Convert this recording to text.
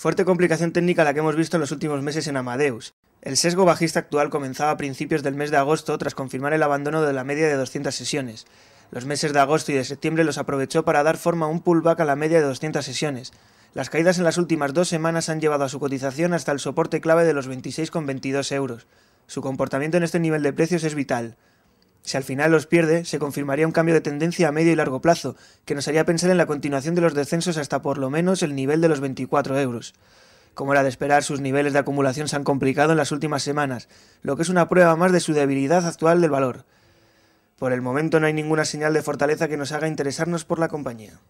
Fuerte complicación técnica la que hemos visto en los últimos meses en Amadeus. El sesgo bajista actual comenzaba a principios del mes de agosto tras confirmar el abandono de la media de 200 sesiones. Los meses de agosto y de septiembre los aprovechó para dar forma a un pullback a la media de 200 sesiones. Las caídas en las últimas dos semanas han llevado a su cotización hasta el soporte clave de los 26,22 euros. Su comportamiento en este nivel de precios es vital. Si al final los pierde, se confirmaría un cambio de tendencia a medio y largo plazo, que nos haría pensar en la continuación de los descensos hasta por lo menos el nivel de los 24 euros. Como era de esperar, sus niveles de acumulación se han complicado en las últimas semanas, lo que es una prueba más de su debilidad actual del valor. Por el momento no hay ninguna señal de fortaleza que nos haga interesarnos por la compañía.